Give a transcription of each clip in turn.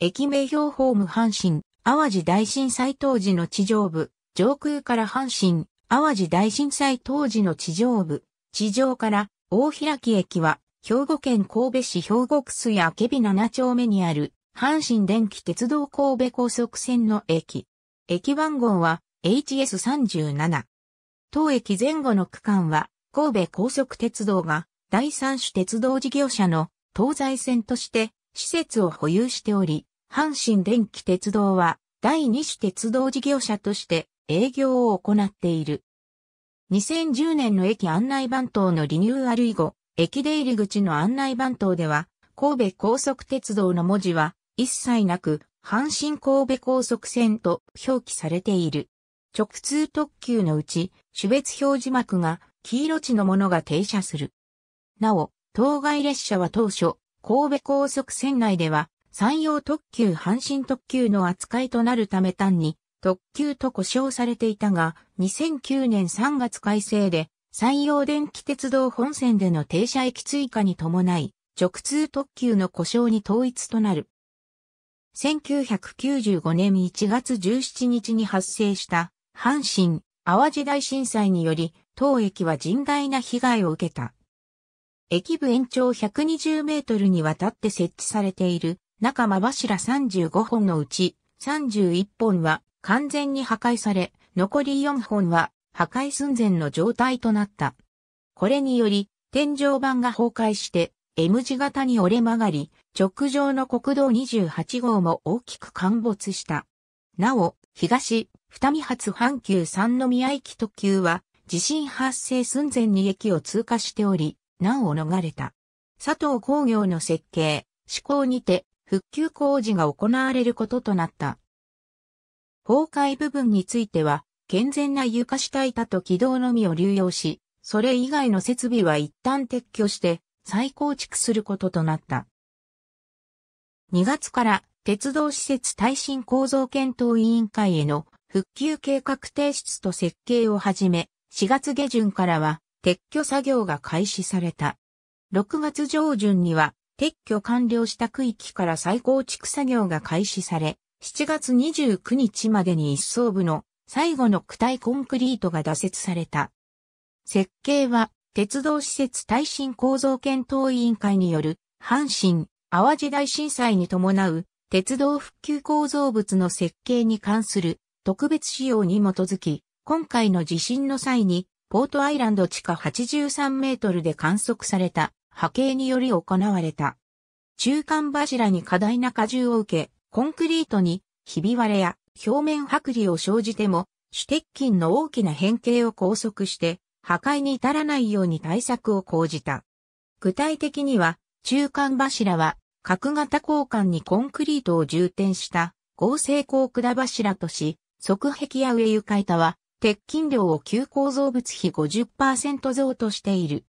駅名標ホーム阪神、淡路大震災当時の地上部、上空から阪神、淡路大震災当時の地上部、地上から大開駅は、兵庫県神戸市兵庫区水あケビ7丁目にある、阪神電気鉄道神戸高速線の駅。駅番号は HS37。当駅前後の区間は、神戸高速鉄道が第三種鉄道事業者の東西線として施設を保有しており、阪神電気鉄道は第二種鉄道事業者として営業を行っている。2010年の駅案内番頭のリニューアル以後、駅出入り口の案内番頭では、神戸高速鉄道の文字は一切なく、阪神神戸高速線と表記されている。直通特急のうち、種別表示幕が黄色地のものが停車する。なお、当該列車は当初、神戸高速線内では山陽特急阪神特急の扱いとなるため単に特急と呼称されていたが、2009年3月改正で、山陽電気鉄道本線での停車駅追加に伴い、直通特急の故障に統一となる。1995年1月17日に発生した阪神・淡路大震災により当駅は甚大な被害を受けた。駅部延長120メートルにわたって設置されている中間柱35本のうち31本は完全に破壊され、残り4本は破壊寸前の状態となった。これにより、天井板が崩壊して、M 字型に折れ曲がり、直上の国道28号も大きく陥没した。なお、東、二見発阪急三宮駅特急は、地震発生寸前に駅を通過しており、難を逃れた。佐藤工業の設計、施行にて、復旧工事が行われることとなった。崩壊部分については、健全な床下板と軌道のみを流用し、それ以外の設備は一旦撤去して再構築することとなった。2月から鉄道施設耐震構造検討委員会への復旧計画提出と設計を始め、4月下旬からは撤去作業が開始された。6月上旬には撤去完了した区域から再構築作業が開始され、7月29日までに一層部の最後の躯体コンクリートが打設された。設計は、鉄道施設耐震構造検討委員会による、阪神、淡路大震災に伴う、鉄道復旧構造物の設計に関する特別仕様に基づき、今回の地震の際に、ポートアイランド地下83メートルで観測された波形により行われた。中間柱に過大な荷重を受け、コンクリートにひび割れや表面剥離を生じても、主鉄筋の大きな変形を拘束して、破壊に至らないように対策を講じた。具体的には、中間柱は、角型交換にコンクリートを充填した合成鋼管柱とし、側壁や上床板は、鉄筋量を旧構造物比50%増としている。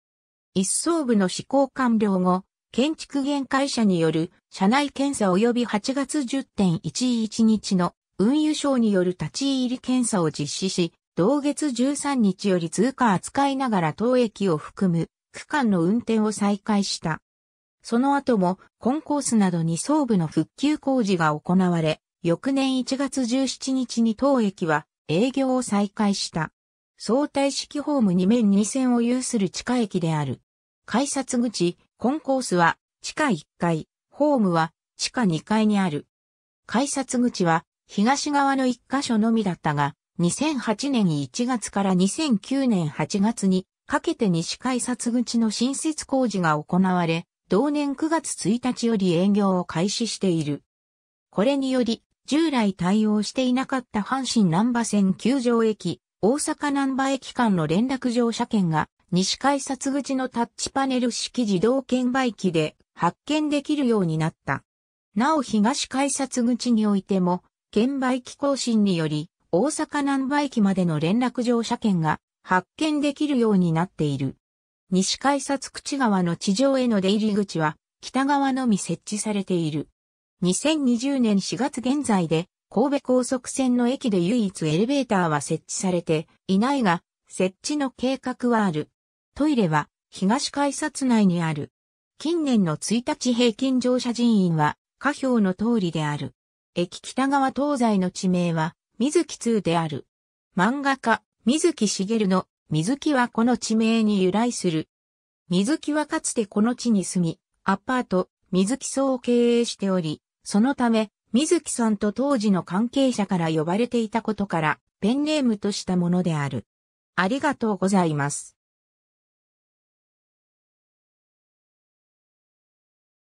一層部の施行完了後、建築限界者による社内検査及び8月10.11日の運輸省による立ち入り検査を実施し、同月13日より通貨扱いながら当駅を含む区間の運転を再開した。その後もコンコースなどに層部の復旧工事が行われ、翌年1月17日に当駅は営業を再開した。相対式ホーム2面2線を有する地下駅である。改札口、コンコースは地下1階、ホームは地下2階にある。改札口は東側の1箇所のみだったが、2008年1月から2009年8月にかけて西改札口の新設工事が行われ、同年9月1日より営業を開始している。これにより、従来対応していなかった阪神南波線球場駅、大阪南波駅間の連絡乗車券が西改札口のタッチパネル式自動券売機で発券できるようになった。なお東改札口においても、券売機更新により、大阪南波駅までの連絡乗車券が発券できるようになっている。西改札口側の地上への出入り口は、北側のみ設置されている。2020年4月現在で、神戸高速線の駅で唯一エレベーターは設置されていないが、設置の計画はある。トイレは東改札内にある。近年の1日平均乗車人員は下表の通りである。駅北側東西の地名は水木通である。漫画家水木しげるの水木はこの地名に由来する。水木はかつてこの地に住み、アパート水木荘を経営しており、そのため水木さんと当時の関係者から呼ばれていたことからペンネームとしたものである。ありがとうございます。